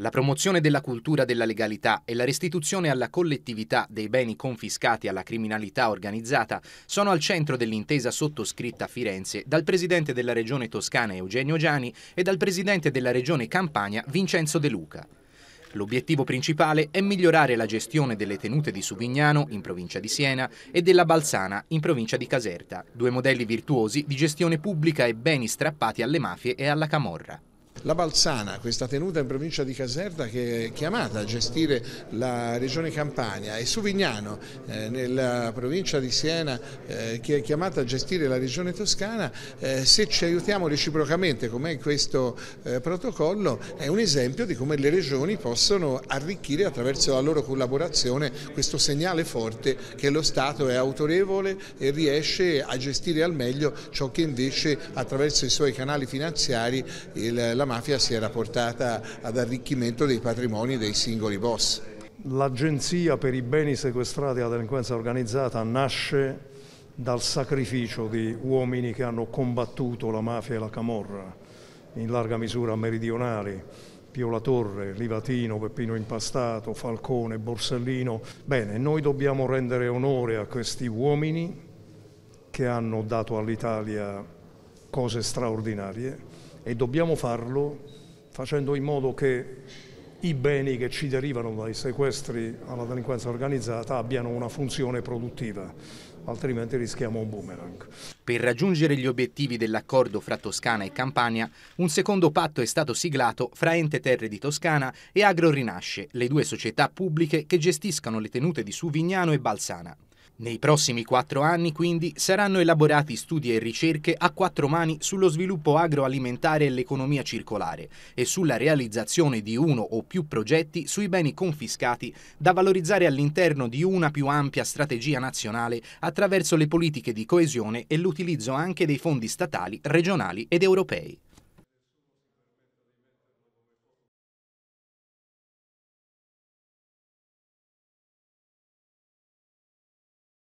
La promozione della cultura della legalità e la restituzione alla collettività dei beni confiscati alla criminalità organizzata sono al centro dell'intesa sottoscritta a Firenze dal presidente della regione toscana Eugenio Giani e dal presidente della regione Campania Vincenzo De Luca. L'obiettivo principale è migliorare la gestione delle tenute di Suvignano, in provincia di Siena, e della Balsana, in provincia di Caserta, due modelli virtuosi di gestione pubblica e beni strappati alle mafie e alla camorra. La Balzana, questa tenuta in provincia di Caserta che è chiamata a gestire la regione Campania e Suvignano eh, nella provincia di Siena eh, che è chiamata a gestire la regione Toscana, eh, se ci aiutiamo reciprocamente come in questo eh, protocollo è un esempio di come le regioni possono arricchire attraverso la loro collaborazione questo segnale forte che lo Stato è autorevole e riesce a gestire al meglio ciò che invece attraverso i suoi canali finanziari il, la mafia mafia si era portata ad arricchimento dei patrimoni dei singoli boss. L'Agenzia per i beni sequestrati alla delinquenza organizzata nasce dal sacrificio di uomini che hanno combattuto la mafia e la camorra, in larga misura meridionali, Pio La Torre, Livatino, Peppino Impastato, Falcone, Borsellino. Bene, noi dobbiamo rendere onore a questi uomini che hanno dato all'Italia cose straordinarie e dobbiamo farlo facendo in modo che i beni che ci derivano dai sequestri alla delinquenza organizzata abbiano una funzione produttiva, altrimenti rischiamo un boomerang. Per raggiungere gli obiettivi dell'accordo fra Toscana e Campania, un secondo patto è stato siglato fra Ente Terre di Toscana e Agro Rinasce, le due società pubbliche che gestiscono le tenute di Suvignano e Balsana. Nei prossimi quattro anni, quindi, saranno elaborati studi e ricerche a quattro mani sullo sviluppo agroalimentare e l'economia circolare e sulla realizzazione di uno o più progetti sui beni confiscati da valorizzare all'interno di una più ampia strategia nazionale attraverso le politiche di coesione e l'utilizzo anche dei fondi statali, regionali ed europei.